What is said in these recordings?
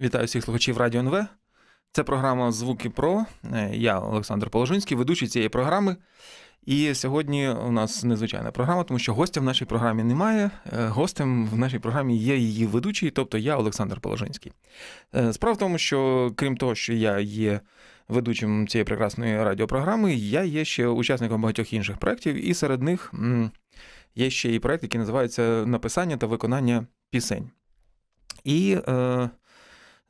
Вітаю всіх слухачів Радіо НВ. Це програма Звуки Про. Е, я, Олександр Положинський, ведучий цієї програми. І сьогодні у нас незвичайна програма, тому що гостя в нашій програмі немає. Е, гостем в нашій програмі є її ведучий, тобто я, Олександр Положинський. Е, справа в тому, що крім того, що я є ведучим цієї прекрасної радіопрограми, я є ще учасником багатьох інших проєктів, і серед них є ще і проєкт, який називається Написання та виконання пісень. І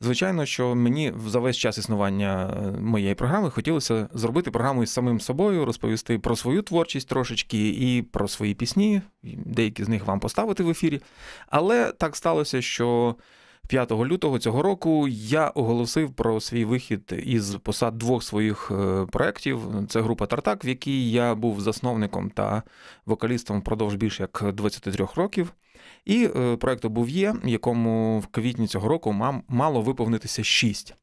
Звичайно, що мені за весь час існування е, моєї програми хотілося зробити програму із самим собою, розповісти про свою творчість трошечки і про свої пісні. Деякі з них вам поставити в ефірі. Але так сталося, що 5 лютого цього року я оголосив про свій вихід із посад двох своїх е, проєктів. Це група Тартак, в якій я був засновником та вокалістом впродовж більш як 23 років. І е, проект Обув'є, якому в квітні цього року мало виповнитися шість.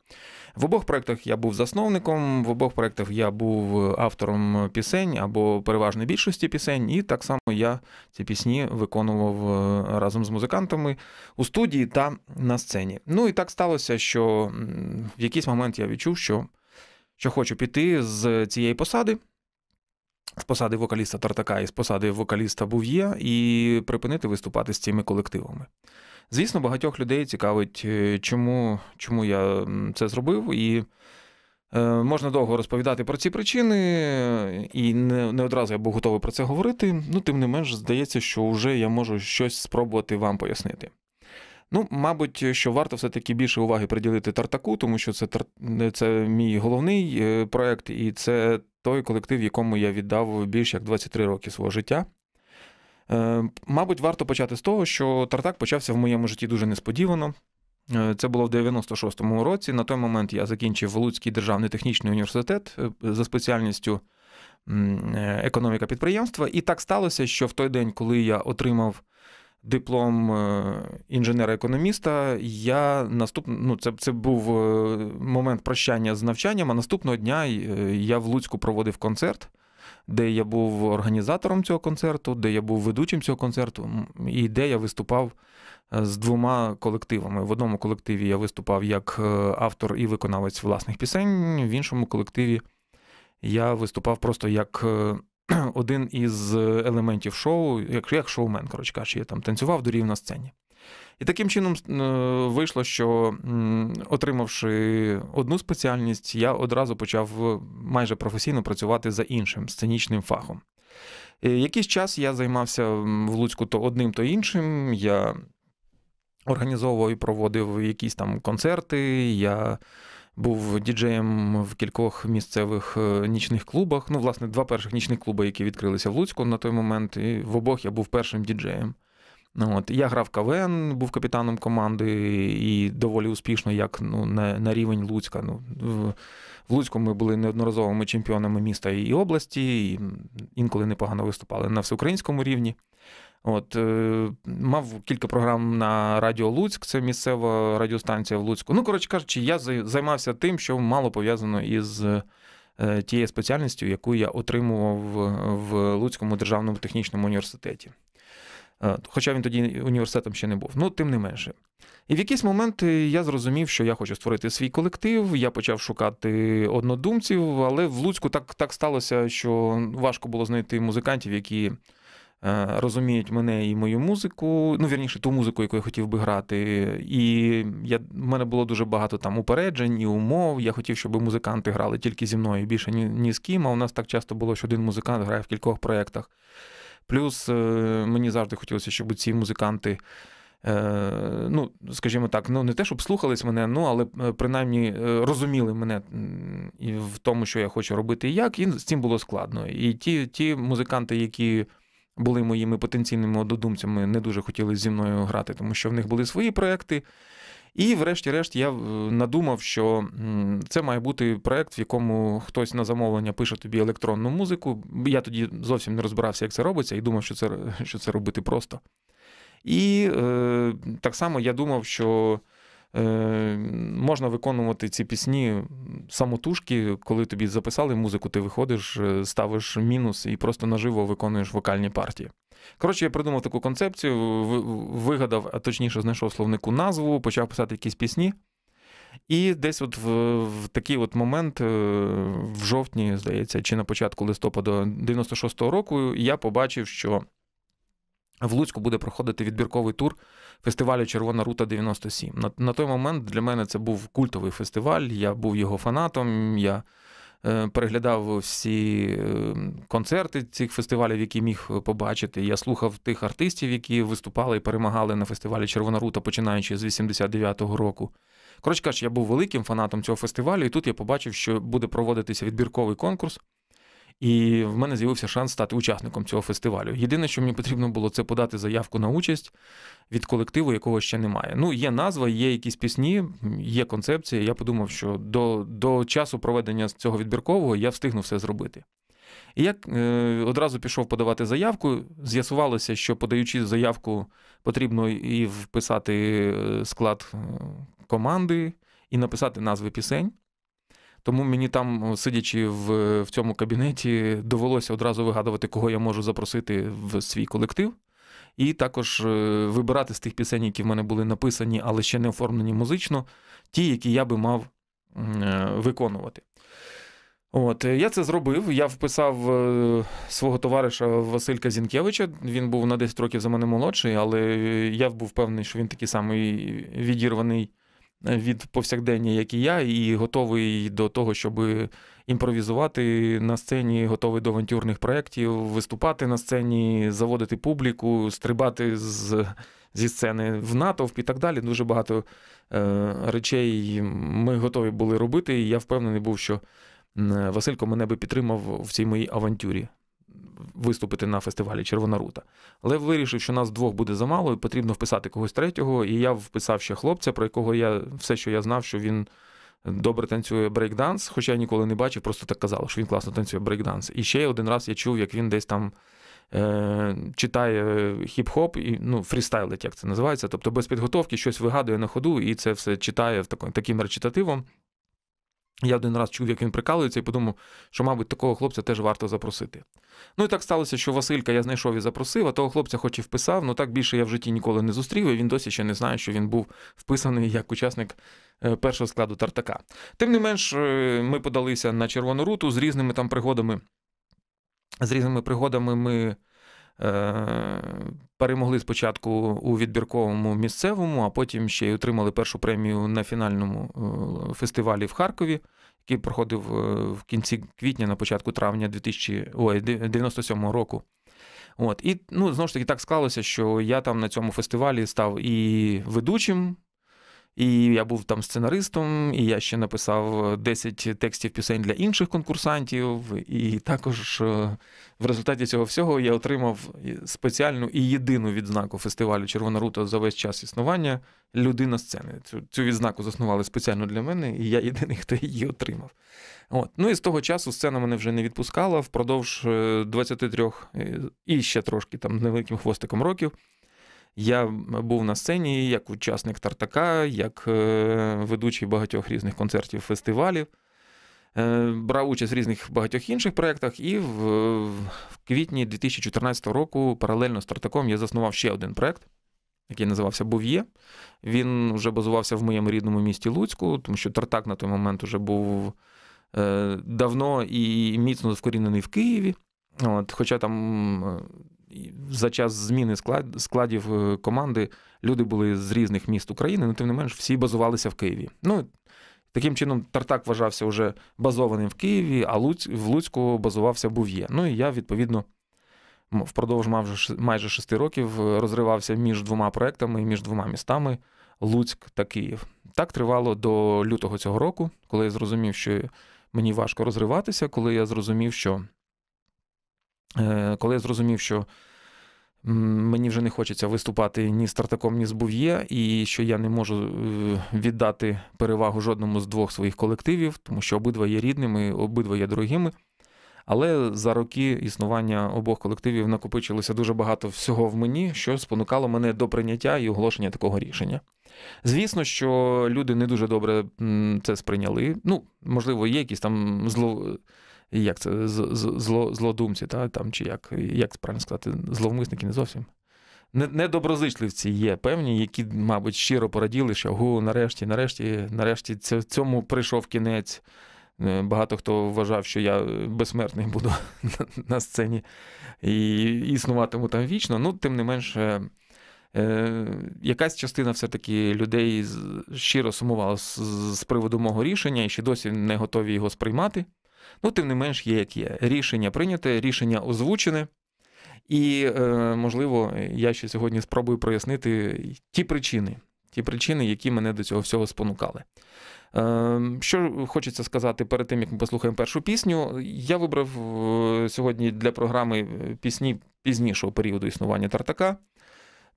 В обох проектах я був засновником, в обох проєктах я був е, автором пісень або переважної більшості пісень, і так само я ці пісні виконував е, разом з музикантами у студії та на сцені. Ну і так сталося, що в якийсь момент я відчув, що, що хочу піти з цієї посади з посади вокаліста Тартака і з посади вокаліста Був'є, і припинити виступати з цими колективами. Звісно, багатьох людей цікавить, е, чому, чому я це зробив, і. Е, можна довго розповідати про ці причини, і не не одразу я був готовий про це говорити. Ну, тим не менш, здається, що вже я можу щось спробувати вам пояснити. Ну, мабуть, що варто все-таки більше уваги приділити Тартаку, тому що це це мій головний е, проект, і це той колектив, якому я віддав більше як 23 роки свого життя. Е, мабуть, варто почати з того, що Тартак почався в моєму житті дуже несподівано. Е, це було в 96-му році. На той момент я закінчив Луцький державний технічний університет е, за спеціальністю економіка підприємства. І так сталося, що в той день, коли я отримав диплом е, інженера-економіста. Я наступ... ну, це це був е, момент прощання з навчанням. А наступного дня е, я в Луцьку проводив концерт, де я був організатором цього концерту, де я був ведучим цього концерту, і де я виступав з двома колективами. В одному колективі я виступав як автор і виконавець власних пісень, в іншому колективі я виступав просто як один із е, елементів шоу, як як шоумен, коротше кажучи, я там танцював, дорів на сцені. І таким чином е, вийшло, що отримавши одну спеціальність, я одразу почав майже професійно працювати за іншим сценічним фахом. Е, якийсь час я займався в Луцьку то одним, то іншим. Я організовував і проводив якісь там концерти. я був діджеєм в кількох місцевих е, нічних клубах. Ну, власне, два перших нічних клуби, які відкрилися в Луцьку на той момент, і в обох я був першим діджеєм. Ну, от. Я грав КВН, був капітаном команди і доволі успішно, як ну, на на рівень Луцька. Ну, В, в Луцьку ми були неодноразовими чемпіонами міста і області, і інколи непогано виступали на всеукраїнському рівні. От е, мав кілька програм на Радіо Луцьк, це місцева радіостанція в Луцьку. Ну, коротше кажучи, я займався тим, що мало пов'язано із е, тією спеціальністю, яку я отримував в Луцькому державному технічному університеті. Е, хоча він тоді університетом ще не був, ну тим не менше. І в якийсь момент я зрозумів, що я хочу створити свій колектив. Я почав шукати однодумців, але в Луцьку так так сталося, що важко було знайти музикантів, які Е, розуміють мене і мою музику, ну вірніше ту музику, яку я хотів би грати. І я, в мене було дуже багато там упереджень і умов. Я хотів, щоб музиканти грали тільки зі мною більше ні, ні з ким. А у нас так часто було, що один музикант грає в кількох проєктах. Плюс е, мені завжди хотілося, щоб ці музиканти. Е, ну, скажімо так, ну не те, щоб слухались мене, ну але принаймні розуміли мене в тому, що я хочу робити і як, і з цим було складно. І ті ті музиканти, які були моїми потенційними однодумцями, не дуже хотіли зі мною грати, тому що в них були свої проекти. І, врешті-решт, я е, надумав, що це має бути проект, в якому хтось на замовлення пише тобі електронну музику. Я тоді зовсім не розбирався, як це робиться, і думав, що це що це робити просто. І е, так само я думав, що Е, можна виконувати ці пісні самотужки, коли тобі записали музику, ти виходиш, е, ставиш мінус і просто наживо виконуєш вокальні партії. Коротше, я придумав таку концепцію, вигадав, а точніше, знайшов словнику назву, почав писати якісь пісні. І десь, от в, в такий от момент, е, в жовтні, здається, чи на початку листопада 96-го року, я побачив, що в Луцьку буде проходити відбірковий тур фестивалю Червона рута 97. На, на той момент для мене це був культовий фестиваль. Я був його фанатом. Я е, переглядав всі е, концерти цих фестивалів, які міг побачити. Я слухав тих артистів, які виступали і перемагали на фестивалі Червона рута, починаючи з 89-го року. Коротше кажучи, я був великим фанатом цього фестивалю, і тут я побачив, що буде проводитися відбірковий конкурс. І в мене з'явився шанс стати учасником цього фестивалю. Єдине, що мені потрібно було, це подати заявку на участь від колективу, якого ще немає. Ну, є назва, є якісь пісні, є концепція. Я подумав, що до до часу проведення цього відбіркового я встигну все зробити. І я е, одразу пішов подавати заявку. З'ясувалося, що подаючи заявку, потрібно і вписати е, склад е, команди, і написати назви пісень. Тому мені там, сидячи в в цьому кабінеті, довелося одразу вигадувати, кого я можу запросити в свій колектив, і також е, вибирати з тих пісень, які в мене були написані, але ще не оформлені музично, ті, які я би мав е, виконувати. От, е, я це зробив. Я вписав свого товариша Василька Зінкевича. Він був на 10 років за мене молодший, але я був певний, що він такий самий відірваний від повсякдення, як і я, і готовий до того, щоб імпровізувати на сцені, готовий до авантюрних проєктів, виступати на сцені, заводити публіку, стрибати з. Зі сцени в натовп і так далі. Дуже багато е, речей ми готові були робити, і я впевнений був, що Василько мене би підтримав в цій моїй авантюрі виступити на фестивалі Червона рута. Лев вирішив, що нас двох буде замало, і потрібно вписати когось третього. І я вписав ще хлопця, про якого я все, що я знав, що він добре танцює брейкданс, хоча я ніколи не бачив, просто так казали, що він класно танцює брейкданс. І ще один раз я чув, як він десь там. Е, читає хіп-хоп і ну, фрістайлить, як це називається, тобто без підготовки щось вигадує на ходу, і це все читає в таким речитативом. Я один раз чув, як він прикалується, і подумав, що, мабуть, такого хлопця теж варто запросити. Ну і так сталося, що Василька я знайшов і запросив, а того хлопця хоч і вписав, але ну, так більше я в житті ніколи не зустрів, і він досі ще не знає, що він був вписаний як учасник е, першого складу Тартака. Тим не менш, е, ми подалися на червону руту з різними там пригодами. З різними пригодами ми. Е, перемогли спочатку у відбірковому місцевому, а потім ще й отримали першу премію на фінальному е, фестивалі в Харкові, який проходив е, в кінці квітня, на початку травня 1997 року. От і ну знову ж таки так склалося, що я там на цьому фестивалі став і ведучим і я був там сценаристом, і я ще написав 10 е, текстів пісень для інших конкурсантів. І також е, в результаті цього всього я отримав е, спеціальну і єдину відзнаку фестивалю Червона рута за весь час існування людина сцени. Цю цю відзнаку заснували спеціально для мене, і я єдиний, хто її отримав. От. Ну і з того часу сцена мене вже не відпускала впродовж 23 і ще трошки там невеликим хвостиком років. Я був на сцені як учасник Тартака, як е, ведучий багатьох різних концертів, фестивалів. Е, брав участь в різних багатьох інших проєктах, і в, в квітні 2014 року паралельно з Тартаком я заснував ще один проєкт, який називався Бов'є. Він вже базувався в моєму рідному місті Луцьку, тому що Тартак на той момент вже був е, давно і міцно вкорінений в Києві. От, Хоча там за час зміни складів е, команди люди були з різних міст України, але ну, тим не менш всі базувалися в Києві. Ну таким чином, Тартак вважався вже базованим в Києві, а Луць, в Луцьку базувався Був'є. Ну і я відповідно. Впродовж майже шести років е, розривався між двома проектами, між двома містами Луцьк та Київ. Так тривало до лютого цього року, коли я зрозумів, що мені важко розриватися, коли я зрозумів, що Е, коли я зрозумів, що мені вже не хочеться виступати ні з Тартаком, ні з Був'є, і що я не можу е, віддати перевагу жодному з двох своїх колективів, тому що обидва є рідними, обидва є дорогими. Але за роки існування обох колективів накопичилося дуже багато всього в мені, що спонукало мене до прийняття і оголошення такого рішення. Звісно, що люди не дуже добре це сприйняли. Ну, можливо, є якісь там зло як це зло, злодумці, та, там, чи як як правильно сказати, зловмисники не зовсім. Недоброзичливці є певні, які, мабуть, щиро пораділи, що гу, нарешті, нарешті, нарешті цьому прийшов кінець. Е, багато хто вважав, що я безсмертний буду на сцені і існуватиму там вічно. Ну, тим не менше, е, якась частина все-таки людей щиро сумувала з приводу мого рішення і ще досі не готові його сприймати. Ну, тим не менш, є як є. Рішення прийняте, рішення озвучене. І, е, можливо, я ще сьогодні спробую прояснити ті причини, ті причини, які мене до цього всього спонукали. Е, що хочеться сказати перед тим, як ми послухаємо першу пісню, я вибрав е, сьогодні для програми пісні пізнішого періоду існування Тартака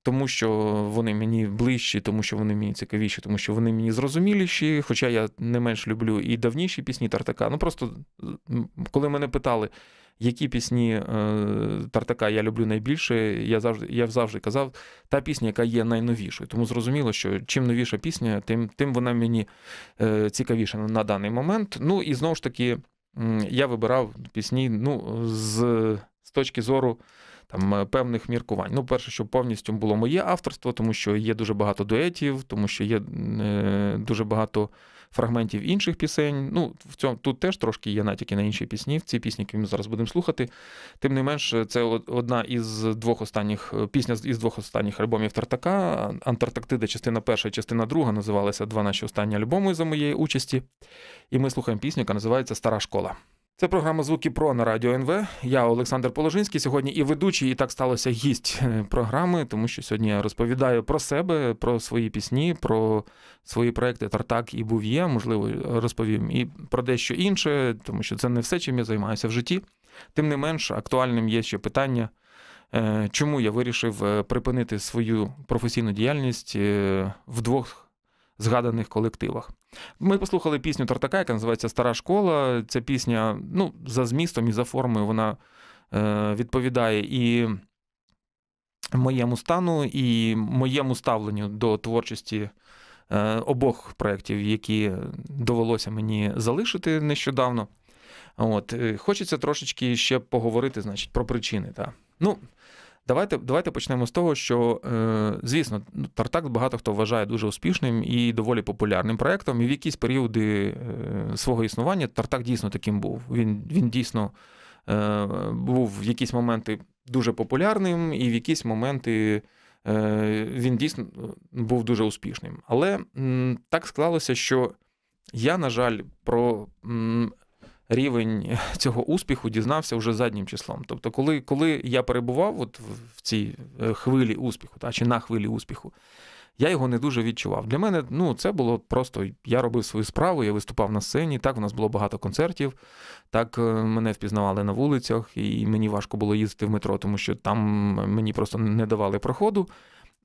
тому що вони мені ближчі, тому що вони мені цікавіші, тому що вони мені зрозуміліші. Хоча я не менш люблю і давніші пісні Тартака. Ну просто коли мене питали, які пісні е, Тартака я люблю найбільше, я завжди я завжди казав, та пісня, яка є найновішою. Тому зрозуміло, що чим новіша пісня, тим тим вона мені е, цікавіша на даний момент. Ну і знову ж таки, я вибирав пісні ну, з, з точки зору там е, певних міркувань. Ну, перше, щоб повністю було моє авторство, тому що є дуже багато дуетів, тому що є е, дуже багато фрагментів інших пісень. Ну, в цьому тут теж трошки є натяки на інші пісні. В ці пісні, які ми зараз будемо слухати. Тим не менш, е, це одна із двох останніх пісня із двох останніх альбомів Тартака. Антарктида, частина перша, частина друга називалася Два наші останні альбоми за моєї участі. І ми слухаємо пісню, яка називається Стара школа. Це програма Звуки Про на радіо НВ. Я Олександр Положинський. Сьогодні і ведучий, і так сталося гість е, програми, тому що сьогодні я розповідаю про себе, про свої пісні, про свої проекти Тартак і Був'є. Можливо, розповім і про дещо інше, тому що це не все, чим я займаюся в житті. Тим не менш, актуальним є ще питання, е, чому я вирішив е, припинити свою професійну діяльність в двох згаданих колективах. Ми послухали пісню Тартака, яка називається Стара школа. Ця пісня ну, за змістом і за формою вона е, відповідає і моєму стану, і моєму ставленню до творчості е, обох проєктів, які довелося мені залишити нещодавно. От, е, Хочеться трошечки ще поговорити значить, про причини. Та. Ну, Давайте давайте почнемо з того, що, е, звісно, Тартак багато хто вважає дуже успішним і доволі популярним проєктом. І в якісь періоди е, свого існування Тартак дійсно таким був. Він, Він дійсно. Е, був в якісь моменти дуже популярним, і в якісь моменти він дійсно був дуже успішним. Але так склалося, що я, на жаль, про рівень цього успіху дізнався вже заднім числом. Тобто, коли коли я перебував от в цій е, хвилі успіху, та чи на хвилі успіху, я його не дуже відчував. Для мене ну, це було просто я робив свою справу, я виступав на сцені. Так, в нас було багато концертів, так е, мене впізнавали на вулицях, і мені важко було їздити в метро, тому що там мені просто не давали проходу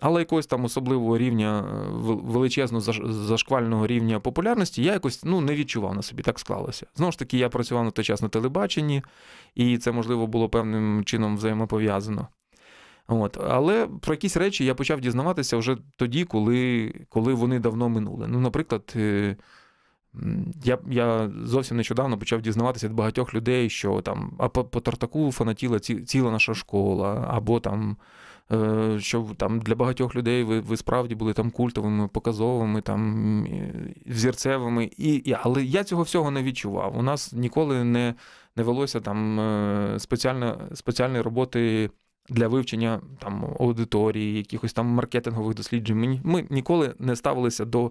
але якогось там особливого рівня е, величезно зашквального рівня популярності я якось ну не відчував на собі, так склалося. Знову ж таки, я працював на той час на телебаченні, і це можливо було певним чином взаємопов'язано. От. Але про якісь речі я почав дізнаватися вже тоді, коли коли вони давно минули. Ну, наприклад, е, я я зовсім нещодавно почав дізнаватися від багатьох людей, що там а по, по Тартаку фанатіла ці, ціла наша школа, або там Е, що там для багатьох людей ви ви справді були там культовими, показовими, там взірцевими. І, і, Але я цього всього не відчував. У нас ніколи не не велося там е, спеціальної роботи. Для вивчення там аудиторії, якихось там маркетингових досліджень. Ми, ми ніколи не ставилися до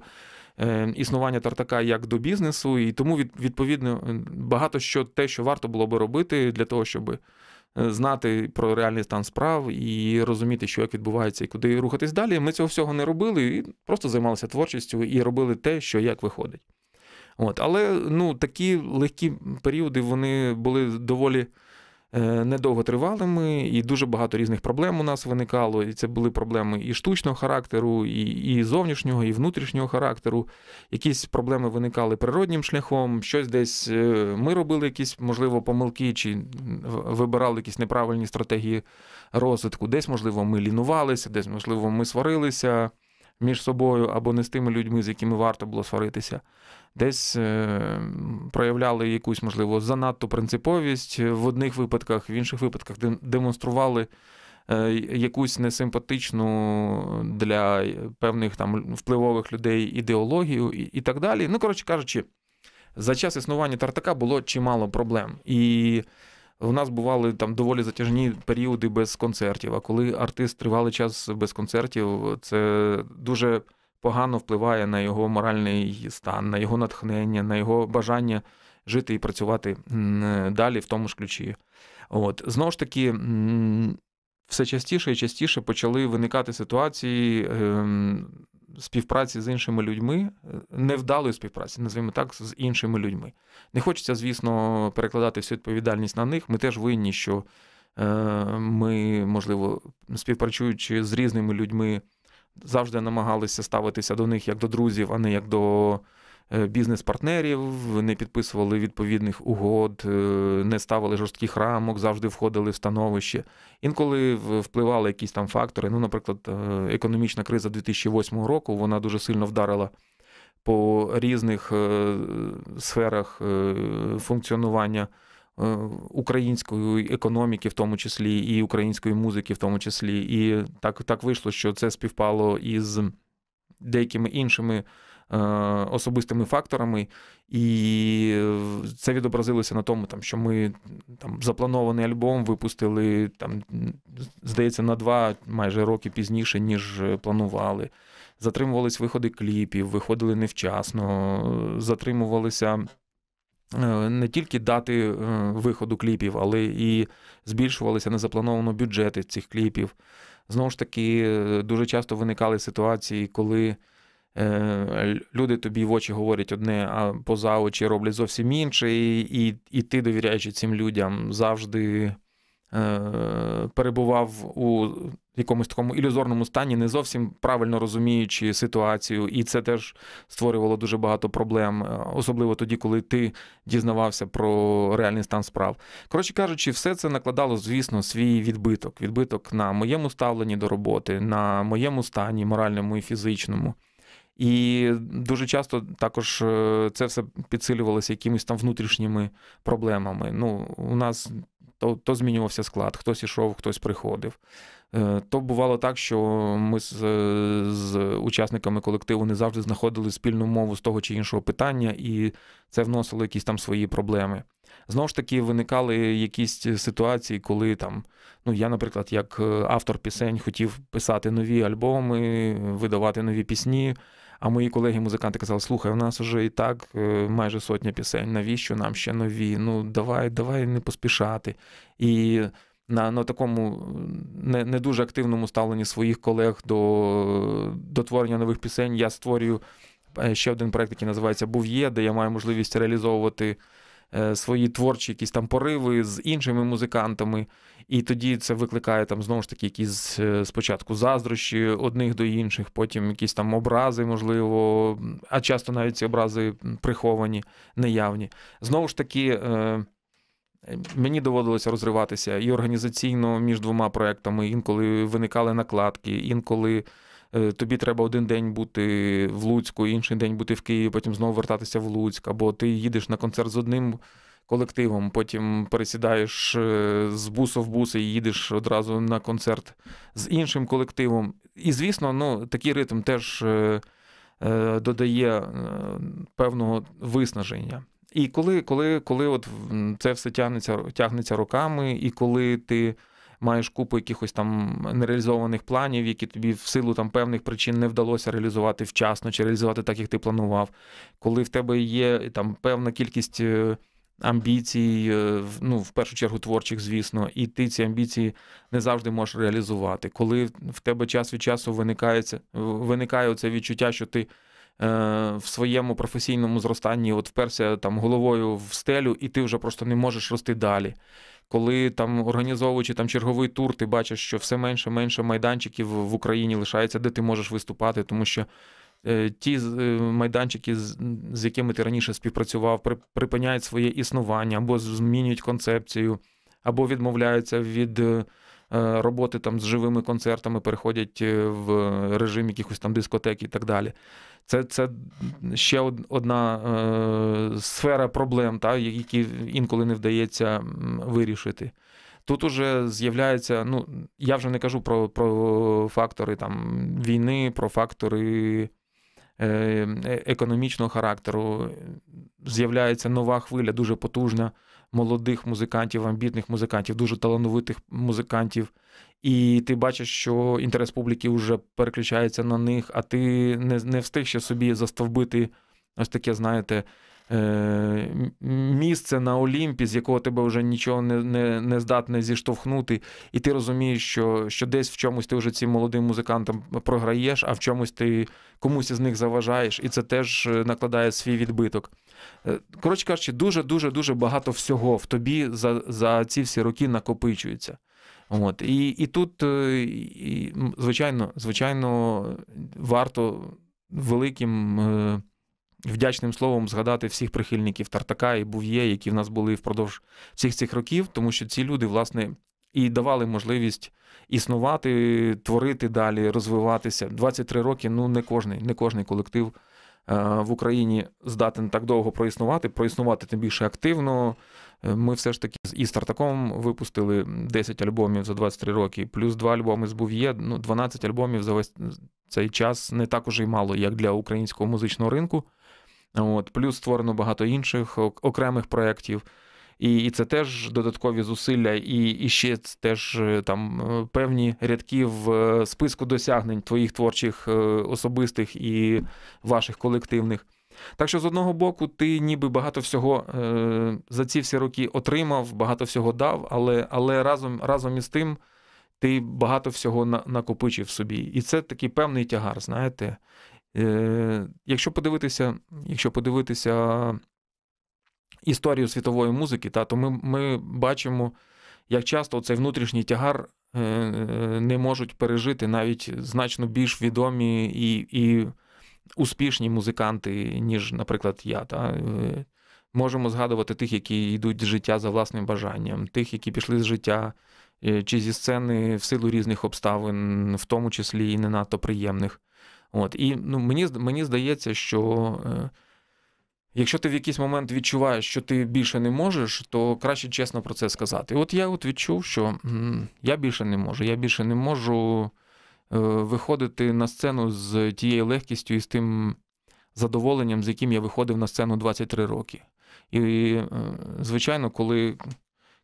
е, існування тартака як до бізнесу, і тому відповідно багато що те, що варто було би робити для того, щоби. Е, знати про реальний стан справ і розуміти, що як відбувається і куди рухатись далі. Ми цього всього не робили, і просто займалися творчістю і робили те, що як виходить. От, Але ну, такі легкі періоди вони були доволі. Е, недовго тривалими, і дуже багато різних проблем у нас виникало. І це були проблеми і штучного характеру, і і зовнішнього, і внутрішнього характеру. Якісь проблеми виникали природнім шляхом. Щось десь е, ми робили якісь, можливо, помилки, чи вибирали якісь неправильні стратегії розвитку. Десь, можливо, ми лінувалися, десь, можливо, ми сварилися між собою або не з тими людьми, з якими варто було сваритися десь е, проявляли якусь, можливо, занадто принциповість в одних випадках, в інших випадках демонстрували е, якусь несимпатичну для певних там впливових людей ідеологію і, і так далі. Ну, коротше кажучи, за час існування Тартака було чимало проблем. І у нас бували там доволі затяжні періоди без концертів. А коли артист тривалий час без концертів, це дуже погано впливає на його моральний стан, на його натхнення, на його бажання жити і працювати далі в тому ж ключі. От знову ж таки. Все частіше і частіше почали виникати ситуації ем, співпраці з іншими людьми, е, невдалої співпраці, називаємо так, з іншими людьми. Не хочеться, звісно, перекладати всю відповідальність на них. Ми теж винні, що е, ми, можливо, співпрацюючи з різними людьми, завжди намагалися ставитися до них як до друзів, а не як до е, бізнес-партнерів, не підписували відповідних угод, е, не ставили жорстких рамок, завжди входили в становище. Інколи впливали якісь там фактори. Ну, наприклад, е, економічна криза 2008 року вона дуже сильно вдарила. По різних сферах функціонування Е, української економіки, в тому числі, і української музики, в тому числі. І так, так вийшло, що це співпало із деякими іншими. Е, особистими факторами, і це відобразилося на тому, там що ми там запланований альбом випустили там, здається, на два майже роки пізніше, ніж планували. Затримувались виходи кліпів, виходили невчасно, затримувалися Е, не тільки дати е, виходу кліпів, але і збільшувалися незаплановано бюджети цих кліпів. Знову ж таки, е, дуже часто виникали ситуації, коли люди тобі в очі говорять одне, а поза очі роблять зовсім інше, і, і, і ти, довіряючи цим людям, завжди перебував у якомусь такому ілюзорному стані, не зовсім правильно розуміючи ситуацію, і це теж створювало дуже багато проблем, е, особливо тоді, коли ти дізнавався про реальний стан справ. Коротше кажучи, все це накладало, звісно, свій відбиток. Відбиток на моєму ставленні до роботи, на моєму стані, моральному і фізичному. І дуже часто також е, це все підсилювалося якимись там внутрішніми проблемами. Ну, у нас то, то змінювався склад, хтось ішов, хтось приходив. Е, то бувало так, що ми з, е, з учасниками колективу не завжди знаходили спільну мову з того чи іншого питання, і це вносило якісь там свої проблеми. Знову ж таки, виникали якісь ситуації, коли там, ну я, наприклад, як е, автор пісень хотів писати нові альбоми, видавати нові пісні. А мої колеги-музиканти казали, слухай, у нас вже і так майже сотня пісень. Навіщо нам ще нові? Ну давай, давай не поспішати. І на на такому не не дуже активному ставленні своїх колег до до творення нових пісень. Я створюю е, ще один проект, який називається Був'є, де я маю можливість реалізовувати е, свої творчі якісь там пориви з іншими музикантами. І тоді це викликає там знову ж таки якісь е, спочатку заздрощі одних до інших, потім якісь там образи, можливо, а часто навіть ці образи приховані, неявні. Знову ж таки. Мені доводилося розриватися і організаційно між двома проектами. Інколи виникали накладки, інколи е, тобі треба один день бути в Луцьку, інший день бути в Києві, потім знову вертатися в Луцьк. Або ти їдеш на концерт з одним колективом, потім пересідаєш е, з бусу в бус і їдеш одразу на концерт з іншим колективом. І, звісно, ну, такий ритм теж е, додає певного виснаження. І коли коли, коли от це все тягнеться тягнеться роками, і коли ти маєш купу якихось там нереалізованих планів, які тобі в силу там певних причин не вдалося реалізувати вчасно чи реалізувати так, як ти планував, коли в тебе є там певна кількість е, амбіцій, е, ну в першу чергу творчих, звісно, і ти ці амбіції не завжди можеш реалізувати, коли в тебе час від часу виникає, виникає це відчуття, що ти. Е, в своєму професійному зростанні от вперся там головою в стелю, і ти вже просто не можеш рости далі. Коли там організовуючи там черговий тур, ти бачиш, що все менше менше майданчиків в Україні лишається, де ти можеш виступати, тому що е, ті е, майданчики, з, якими ти раніше співпрацював, припиняють своє існування або змінюють концепцію, або відмовляються від. Е, Е, роботи там з живими концертами переходять е, в режим якихось там дискотек і так далі. Це це ще одна е, сфера проблем, та, які інколи не вдається вирішити. Тут уже з'являється, ну я вже не кажу про про фактори там війни, про фактори е, е економічного характеру. З'являється нова хвиля, дуже потужна молодих музикантів, амбітних музикантів, дуже талановитих музикантів. І ти бачиш, що інтерес публіки вже переключається на них, а ти не не встиг ще собі застовбити ось таке, знаєте, Е, місце на Олімпі, з якого тебе вже нічого не не, не здатне зіштовхнути, і ти розумієш, що що десь в чомусь ти вже цим молодим музикантам програєш, а в чомусь ти комусь із них заважаєш, і це теж е, накладає свій відбиток. Е, коротше кажучи, дуже-дуже дуже багато всього в тобі за за ці всі роки накопичується. От. І і тут, і, звичайно, звичайно, варто великим вдячним словом згадати всіх прихильників Тартака і Був'є, які в нас були впродовж всіх цих років, тому що ці люди, власне, і давали можливість існувати, творити далі, розвиватися. 23 роки ну не кожний, не кожний колектив е, в Україні здатен так довго проіснувати, проіснувати тим більше активно. Е, ми все ж таки із Тартаком випустили 10 альбомів за 23 роки, плюс 2 альбоми з Був'є. Ну, 12 альбомів за весь цей час не так уже й мало, як для українського музичного ринку. От, Плюс створено багато інших окремих проєктів. І і це теж додаткові зусилля, і і ще теж е, там е, певні рядки в е, списку досягнень твоїх творчих особистих і ваших колективних. Так що, з одного боку, ти ніби багато всього е, за ці всі роки отримав, багато всього дав, але але разом разом із тим ти багато всього на, накопичив собі. І це такий певний тягар, знаєте. Е, якщо подивитися, якщо подивитися історію світової музики, та, то ми ми бачимо, як часто цей внутрішній тягар е, е, не можуть пережити навіть значно більш відомі і і успішні музиканти, ніж, наприклад, я. Та. Можемо згадувати тих, які йдуть з життя за власним бажанням, тих, які пішли з життя чи зі сцени в силу різних обставин, в тому числі і не надто приємних. От, І ну, мені мені здається, що е, якщо ти в якийсь момент відчуваєш, що ти більше не можеш, то краще чесно про це сказати. от я от відчув, що я більше не можу, я більше не можу е, виходити на сцену з тією легкістю і з тим задоволенням, з яким я виходив на сцену 23 роки. І, е, звичайно, коли.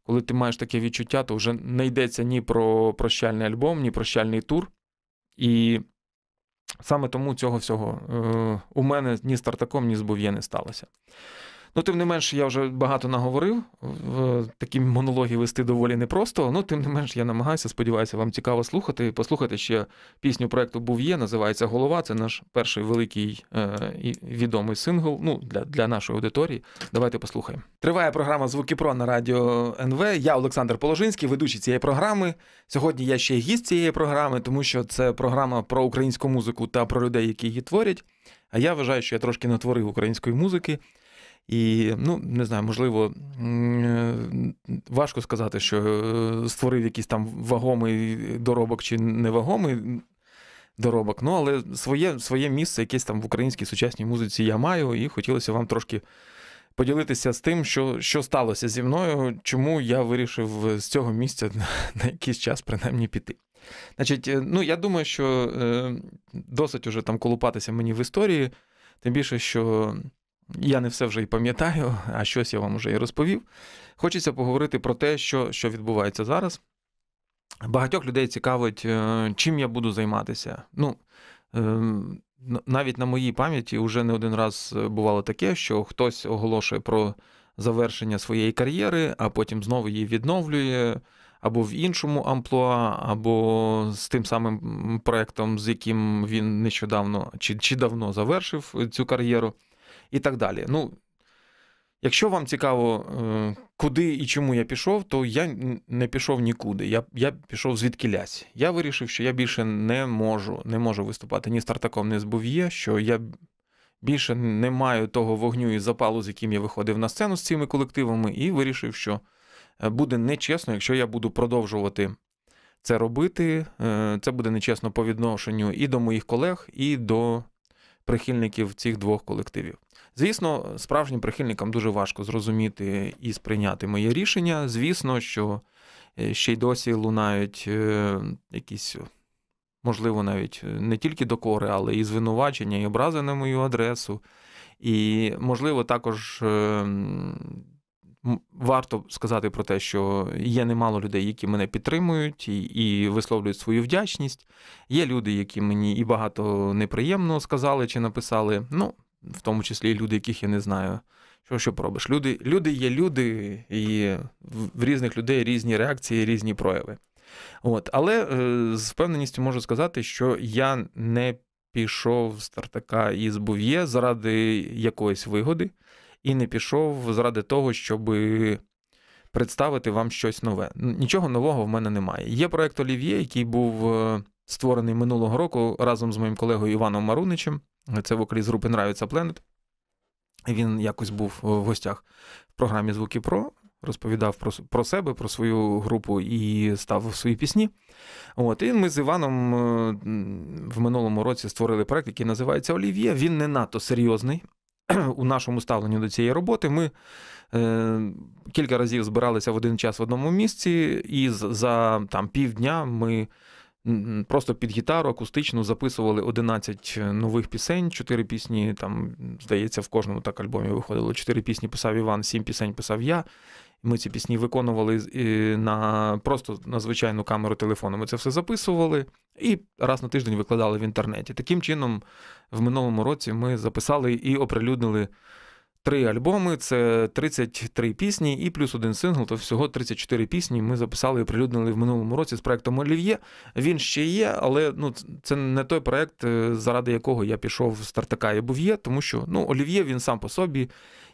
Коли ти маєш таке відчуття, то вже не йдеться ні про прощальний альбом, ні прощальний тур. І Саме тому цього всього е, у мене ні з Тартаком, ні з Бов'є не сталося. Ну, тим не менш, я вже багато наговорив. в Такі монологи вести доволі непросто. Ну, тим не менш, я намагаюся, сподіваюся, вам цікаво слухати. Послухайте ще пісню проекту Був є, називається Голова. Це наш перший великий е, і відомий сингл. Ну, для для нашої аудиторії. Давайте послухаємо. Триває програма Звуки Про на радіо НВ. Я, Олександр Положинський, ведучий цієї програми. Сьогодні я ще гість цієї програми, тому що це програма про українську музику та про людей, які її творять. А я вважаю, що я трошки натворив української музики. І ну не знаю, можливо, важко сказати, що е, створив якийсь там вагомий доробок чи невагомий доробок. Ну, але своє своє місце, якесь там в українській сучасній музиці я маю, і хотілося вам трошки поділитися з тим, що що сталося зі мною, чому я вирішив е, з цього місця на якийсь час принаймні піти. Значить, е, ну я думаю, що досить уже там колупатися мені в історії, тим більше, що. Я не все вже і пам'ятаю, а щось я вам вже і розповів. Хочеться поговорити про те, що, що відбувається зараз. Багатьох людей цікавить, е, чим я буду займатися. Ну, е, навіть на моїй пам'яті вже не один раз бувало таке, що хтось оголошує про завершення своєї кар'єри, а потім знову її відновлює або в іншому амплуа, або з тим самим проектом, з яким він нещодавно чи, чи давно завершив цю кар'єру і так далі. Ну, Якщо вам цікаво, е, куди і чому я пішов, то я не пішов нікуди. Я я пішов звідки лясь. Я вирішив, що я більше не можу не можу виступати ні з Тартаком, ні з Був'є, що я більше не маю того вогню і запалу, з яким я виходив на сцену з цими колективами, і вирішив, що е, буде нечесно, якщо я буду продовжувати це робити. Е, це буде нечесно по відношенню і до моїх колег, і до прихильників цих двох колективів. Звісно, справжнім прихильникам дуже важко зрозуміти і сприйняти моє рішення. Звісно, що е, ще й досі лунають е, якісь, можливо, навіть е, не тільки докори, але і звинувачення, і образи на мою адресу. І, можливо, також варто сказати про те, що є немало людей, які мене підтримують і, і висловлюють свою вдячність. Є люди, які мені і багато неприємно сказали чи написали. Ну в тому числі люди, яких я не знаю. Що що поробиш? Люди люди є люди, і в різних людей різні реакції, різні прояви. От. Але е, з впевненістю можу сказати, що я не пішов з Тартака із Був'є заради якоїсь вигоди, і не пішов заради того, щоб представити вам щось нове. Нічого нового в мене немає. Є проект Олів'є, який був. Е, створений минулого року разом з моїм колегою Іваном Маруничем. Це вокаліст групи Нравиться Пленет. Він якось був в гостях в програмі Звуки Про. Розповідав про про себе, про свою групу і став свої пісні. От, І ми з Іваном е, в минулому році створили проект, який називається Олів'є. Він не надто серйозний у нашому ставленні до цієї роботи. Ми е, кілька разів збиралися в один час в одному місці, і за там, півдня ми Просто під гітару акустично записували 11 е, нових пісень, 4 пісні. Там, здається, в кожному так альбомі виходило. 4 пісні писав Іван, 7 пісень писав я. Ми ці пісні виконували на просто на звичайну камеру телефону. Ми це все записували і раз на тиждень викладали в інтернеті. Таким чином, в минулому році ми записали і оприлюднили три альбоми, це 33 пісні і плюс один сингл, то всього 34 пісні ми записали і прилюднили в минулому році з проектом Олів'є. Він ще є, але ну це не той проект, е, заради якого я пішов з Тартака і був є, тому що ну Олів'є він сам по собі,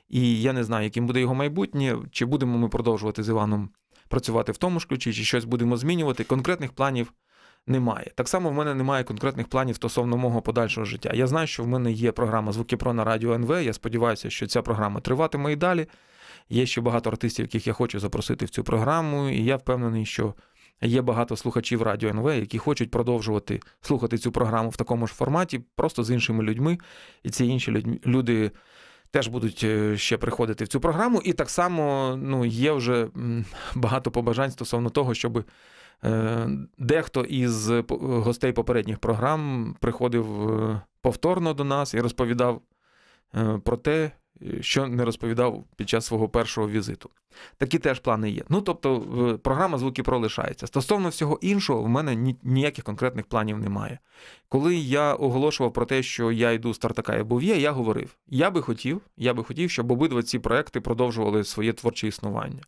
і я не знаю, яким буде його майбутнє, чи будемо ми продовжувати з Іваном працювати в тому ж ключі, чи щось будемо змінювати. Конкретних планів немає. Так само в мене немає конкретних планів стосовно мого подальшого життя. Я знаю, що в мене є програма Звуки Про на радіо НВ. Я сподіваюся, що ця програма триватиме і далі. Є ще багато артистів, яких я хочу запросити в цю програму, і я впевнений, що є багато слухачів радіо НВ, які хочуть продовжувати слухати цю програму в такому ж форматі, просто з іншими людьми. І ці інші люди. Теж будуть е, ще приходити в цю програму, і так само ну є вже багато побажань стосовно того, щоби. Е, дехто із гостей попередніх програм приходив е, повторно до нас і розповідав е, про те, що не розповідав під час свого першого візиту. Такі теж плани є. Ну тобто, програма звуки пролишається. Стосовно всього іншого, в мене ніяких конкретних планів немає. Коли я оголошував про те, що я йду з Тартака і Бов'є, я говорив: я би хотів, я би хотів, щоб обидва ці проекти продовжували своє творче існування.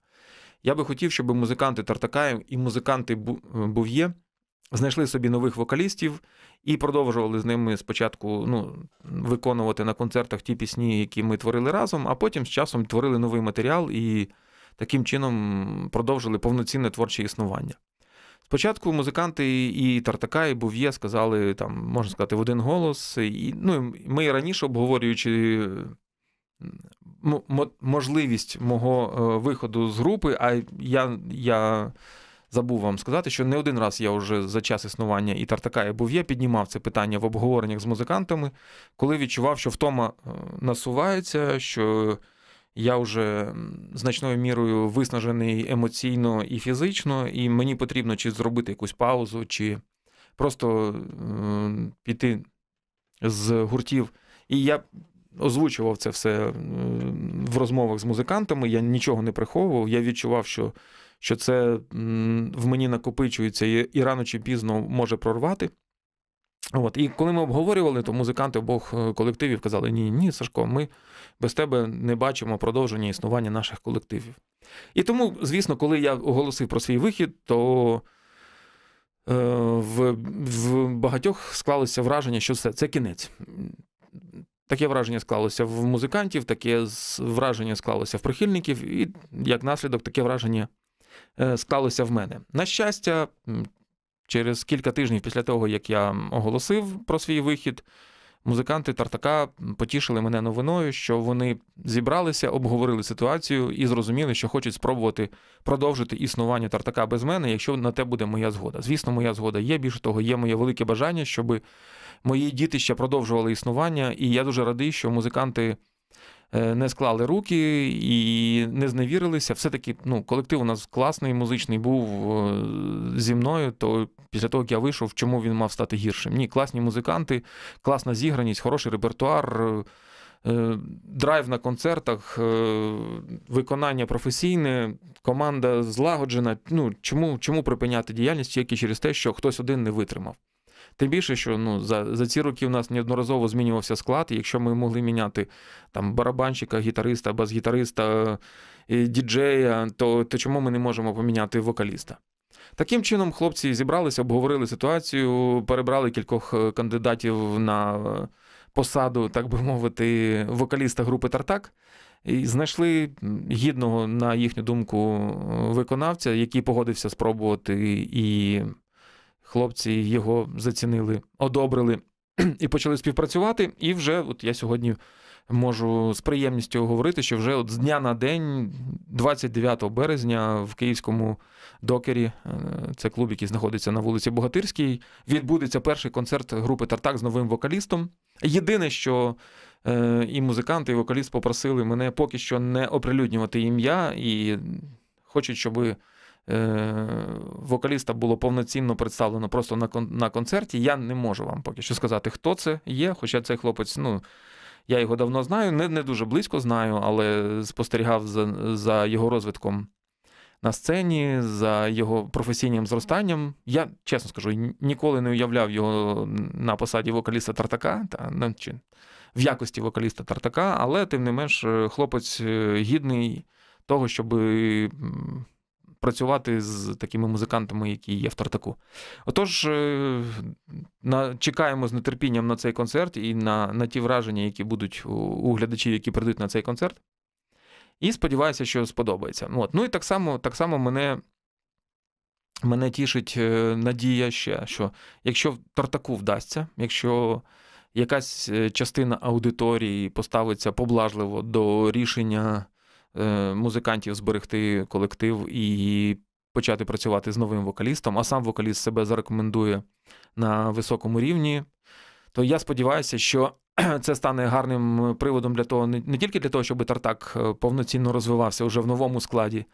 Я би хотів, щоб музиканти Тартакаєв і музиканти е, Був'є знайшли собі нових вокалістів і продовжували з ними спочатку ну, виконувати на концертах ті пісні, які ми творили разом, а потім з часом творили новий матеріал і таким чином продовжили повноцінне творче існування. Спочатку музиканти і Тартака, і Був'є сказали, там, можна сказати, в один голос. І, ну, Ми раніше обговорюючи можливість мого е, виходу з групи, а я. я. Забув вам сказати, що не один раз я вже за час існування і Тартака, і я піднімав це питання в обговореннях з музикантами, коли відчував, що втома е, насувається, що я вже значною мірою виснажений емоційно і фізично, і мені потрібно чи зробити якусь паузу, чи просто піти з гуртів. І я озвучував це все е, в розмовах з музикантами. Я нічого не приховував. Я відчував, що що це в мені накопичується і, і рано чи пізно може прорвати. От. І коли ми обговорювали, то музиканти обох е, колективів казали: Ні, ні, Сашко, ми без тебе не бачимо продовження існування наших колективів. І тому, звісно, коли я оголосив про свій вихід, то е, в в багатьох склалося враження, що все, це кінець. Таке враження склалося в музикантів, таке враження склалося в прихильників, і як наслідок, таке враження е, склалося в мене. На щастя, через кілька тижнів після того, як я оголосив про свій вихід, музиканти Тартака потішили мене новиною, що вони зібралися, обговорили ситуацію і зрозуміли, що хочуть спробувати продовжити існування Тартака без мене, якщо на те буде моя згода. Звісно, моя згода є. Більше того, є моє велике бажання, щоби мої діти ще продовжували існування, і я дуже радий, що музиканти е, не склали руки і не зневірилися. Все-таки ну, колектив у нас класний, музичний був е, зі мною. То після того, як я вийшов, чому він мав стати гіршим? Ні, класні музиканти, класна зіграність, хороший репертуар. Е, драйв на концертах, виконання професійне, команда злагоджена. Ну чому чому припиняти діяльність тільки через те, що хтось один не витримав? Тим більше, що ну, за за ці роки в нас неодноразово змінювався склад. і Якщо ми могли міняти там барабанщика, гітариста, бас-гітариста, е, діджея, то, то чому ми не можемо поміняти вокаліста? Таким чином, хлопці зібралися, обговорили ситуацію, перебрали кількох е, кандидатів на посаду, так би мовити, вокаліста групи Тартак. І знайшли гідного, на їхню думку, виконавця, який погодився спробувати і хлопці його зацінили, одобрили і почали співпрацювати. І вже от я сьогодні можу з приємністю говорити, що вже от з дня на день, 29 березня, в київському докері, е, це клуб, який знаходиться на вулиці Богатирській, відбудеться перший концерт групи Тартак з новим вокалістом. Єдине, що е, і музиканти, і вокаліст попросили мене поки що не оприлюднювати ім'я і хочуть, щоби. Е, вокаліста було повноцінно представлено просто на на концерті. Я не можу вам поки що сказати, хто це є. Хоча цей хлопець, ну я його давно знаю, не не дуже близько знаю, але спостерігав за, за його розвитком на сцені, за його професійним зростанням. Я чесно скажу, ніколи не уявляв його на посаді вокаліста Тартака та ну, чи в якості вокаліста Тартака, але тим не менш, хлопець е, гідний того, щоб працювати з такими музикантами, які є в Тартаку. Отож, е, на, чекаємо з нетерпінням на цей концерт і на на ті враження, які будуть у, у глядачів, які прийдуть на цей концерт. І сподіваюся, що сподобається. От. Ну і так само так само мене мене тішить е, надія ще, що якщо в Тартаку вдасться, якщо. Якась е, частина аудиторії поставиться поблажливо до рішення Е, музикантів зберегти колектив і почати працювати з новим вокалістом, а сам вокаліст себе зарекомендує на високому рівні, то я сподіваюся, що це стане гарним приводом для того, не тільки для того, щоб Тартак е, повноцінно розвивався вже в новому складі,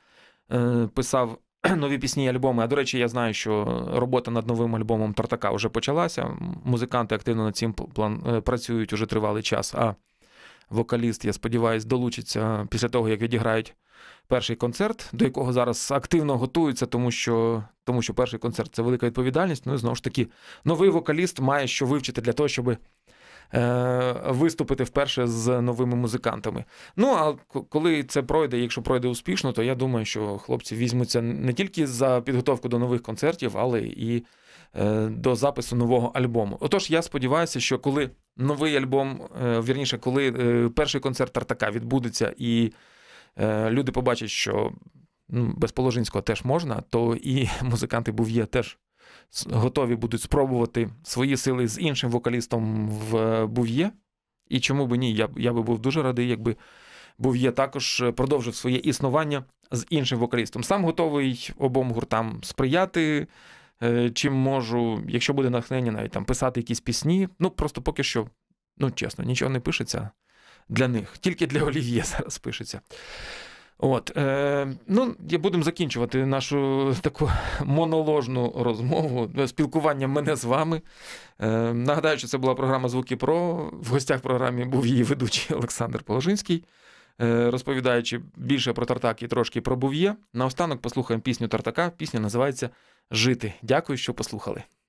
е, писав. Нові пісні і альбоми. А до речі, я знаю, що робота над новим альбомом Тартака вже почалася. Музиканти активно над цим план працюють уже тривалий час. А вокаліст, я сподіваюся, долучиться після того, як відіграють перший концерт, до якого зараз активно готуються, тому що тому що перший концерт це велика відповідальність. Ну і знову ж таки, новий вокаліст має що вивчити для того, щоб. Е, виступити вперше з новими музикантами. Ну а коли це пройде, якщо пройде успішно, то я думаю, що хлопці візьмуться не тільки за підготовку до нових концертів, але і е, до запису нового альбому. Отож, я сподіваюся, що коли новий альбом, е, вірніше, коли е, перший концерт Тартака відбудеться, і е, люди побачать, що ну, без Положинського теж можна, то і музиканти Був'є теж готові будуть спробувати свої сили з іншим вокалістом в Був'є. І чому би ні? Я я би був дуже радий, якби Був'є також продовжив своє існування з іншим вокалістом. Сам готовий обом гуртам сприяти, Е, чим можу, якщо буде натхнення, навіть там писати якісь пісні. Ну просто поки що, ну чесно, нічого не пишеться для них, тільки для Олів'є зараз пишеться. От, е, ну будемо закінчувати нашу таку моноложну розмову, е, спілкування мене з вами. Е, Нагадаю, що це була програма Звуки Про. В гостях в програмі був її ведучий Олександр Положинський. Е, розповідаючи більше про Тартак і трошки про Був'є. Наостанок послухаємо пісню Тартака. Пісня називається Жити. Дякую, що послухали.